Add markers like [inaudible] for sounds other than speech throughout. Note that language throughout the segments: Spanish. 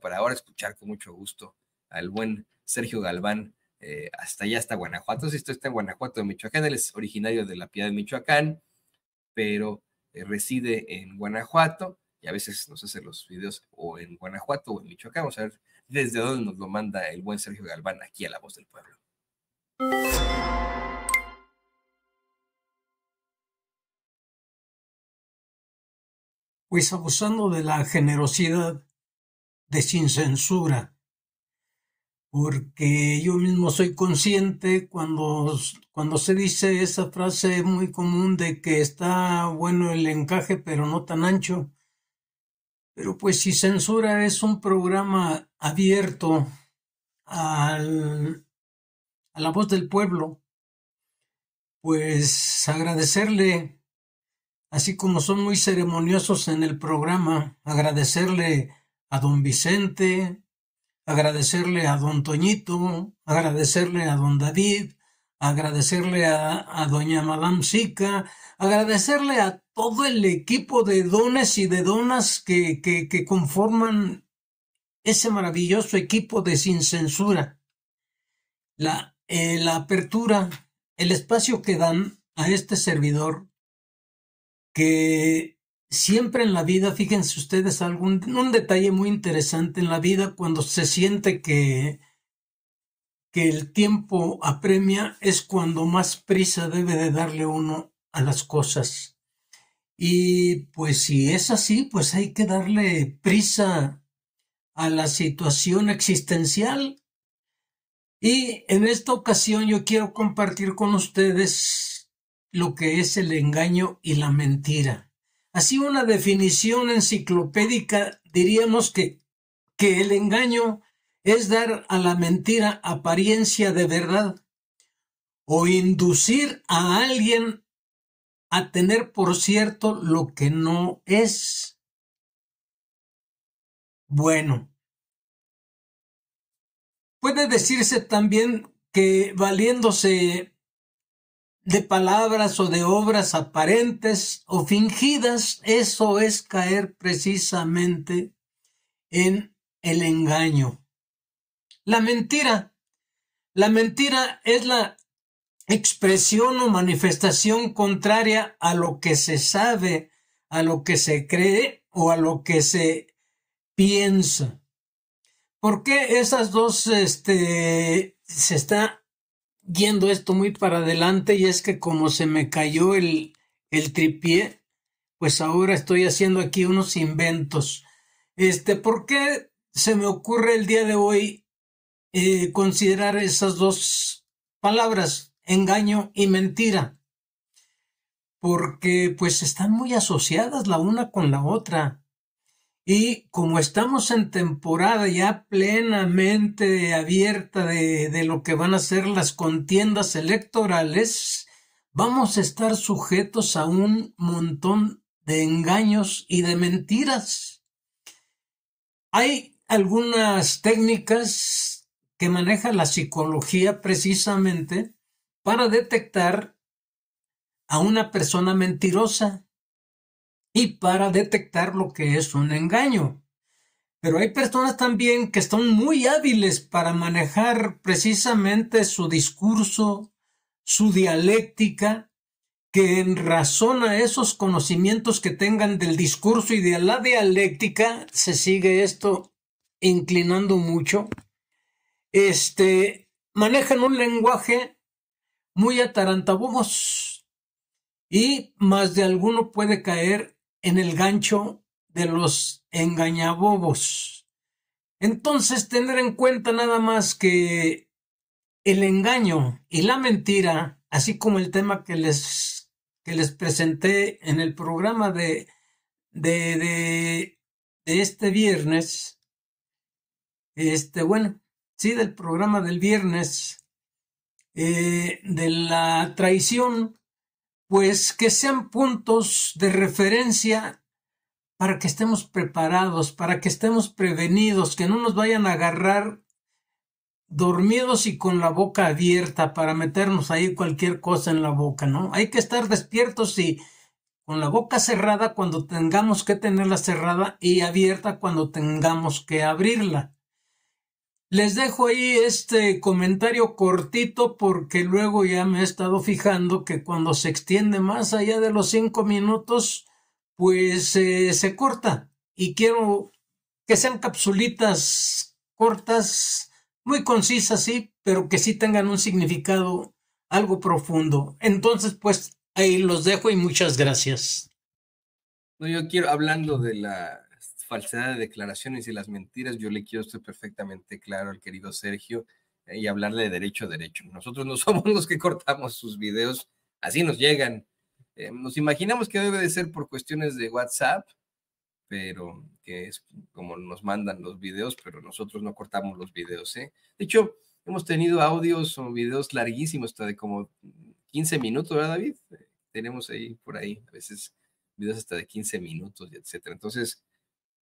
para ahora escuchar con mucho gusto al buen Sergio Galván, eh, hasta allá, hasta Guanajuato. Si esto está en Guanajuato de Michoacán, él es originario de la Piedad de Michoacán, pero eh, reside en Guanajuato y a veces nos hace los videos o en Guanajuato o en Michoacán. Vamos a ver desde dónde nos lo manda el buen Sergio Galván aquí a La Voz del Pueblo. Pues abusando de la generosidad sin censura, porque yo mismo soy consciente cuando, cuando se dice esa frase muy común de que está bueno el encaje pero no tan ancho. Pero pues si censura es un programa abierto al, a la voz del pueblo, pues agradecerle, así como son muy ceremoniosos en el programa, agradecerle a don Vicente, agradecerle a don Toñito, agradecerle a don David, agradecerle a, doña Madame Sica, agradecerle a todo el equipo de dones y de donas que, que, conforman ese maravilloso equipo de Sin Censura. Eh, la apertura, el espacio que dan a este servidor, que siempre en la vida, fíjense ustedes, algún, un detalle muy interesante en la vida cuando se siente que, que el tiempo apremia es cuando más prisa debe de darle uno a las cosas. Y pues si es así, pues hay que darle prisa a la situación existencial. Y en esta ocasión yo quiero compartir con ustedes lo que es el engaño y la mentira. Así una definición enciclopédica diríamos que, que el engaño es dar a la mentira apariencia de verdad o inducir a alguien a tener por cierto lo que no es. Bueno, puede decirse también que valiéndose de palabras o de obras aparentes o fingidas, eso es caer precisamente en el engaño. La mentira. La mentira es la expresión o manifestación contraria a lo que se sabe, a lo que se cree o a lo que se piensa. ¿Por qué esas dos este, se está yendo esto muy para adelante y es que como se me cayó el, el tripié, pues ahora estoy haciendo aquí unos inventos. Este, ¿por qué se me ocurre el día de hoy eh, considerar esas dos palabras, engaño y mentira? Porque pues están muy asociadas la una con la otra. Y como estamos en temporada ya plenamente abierta de, lo que van a ser las contiendas electorales, vamos a estar sujetos a un montón de engaños y de mentiras. Hay algunas técnicas que maneja la psicología precisamente para detectar a una persona mentirosa y para detectar lo que es un engaño. Pero hay personas también que están muy hábiles para manejar precisamente su discurso, su dialéctica, que en razón a esos conocimientos que tengan del discurso y de la dialéctica, se sigue esto inclinando mucho, este, manejan un lenguaje muy atarantabujos y más de alguno puede caer en el gancho de los engañabobos. Entonces, tener en cuenta nada más que el engaño y la mentira, así como el tema que les, que les presenté en el programa de, de, de, este viernes, este, bueno, sí, del programa del viernes, eh, de la traición pues que sean puntos de referencia para que estemos preparados, para que estemos prevenidos, que no nos vayan a agarrar dormidos y con la boca abierta para meternos ahí cualquier cosa en la boca, ¿no? Hay que estar despiertos y con la boca cerrada cuando tengamos que tenerla cerrada y abierta cuando tengamos que abrirla. Les dejo ahí este comentario cortito porque luego ya me he estado fijando que cuando se extiende más allá de los cinco minutos, pues eh, se corta. Y quiero que sean capsulitas cortas, muy concisas, sí, pero que sí tengan un significado algo profundo. Entonces, pues ahí los dejo y muchas gracias. No, yo quiero, hablando de la falsedad de declaraciones y las mentiras, yo le quiero esto perfectamente claro al querido Sergio eh, y hablarle de derecho a derecho. Nosotros no [laughs] somos los que cortamos sus videos, así nos llegan. Eh, nos imaginamos que debe de ser por cuestiones de WhatsApp, pero que es como nos mandan los videos, pero nosotros no cortamos los videos. ¿eh? De hecho, hemos tenido audios o videos larguísimos, hasta de como 15 minutos, ¿verdad, David? Tenemos ahí por ahí, a veces videos hasta de 15 minutos, etcétera. Entonces,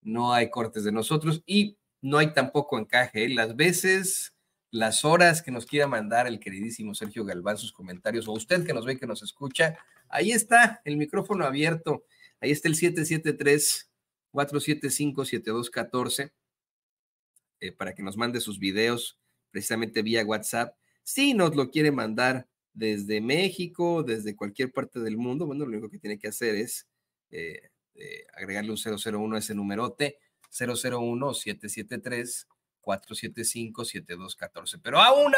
no hay cortes de nosotros y no hay tampoco encaje. ¿eh? Las veces, las horas que nos quiera mandar el queridísimo Sergio Galván, sus comentarios, o usted que nos ve, que nos escucha, ahí está el micrófono abierto. Ahí está el 773-475-7214 eh, para que nos mande sus videos precisamente vía WhatsApp. Si nos lo quiere mandar desde México, desde cualquier parte del mundo, bueno, lo único que tiene que hacer es eh, este, agregarle un 001 a ese numerote, 001-773-475-7214. Pero aún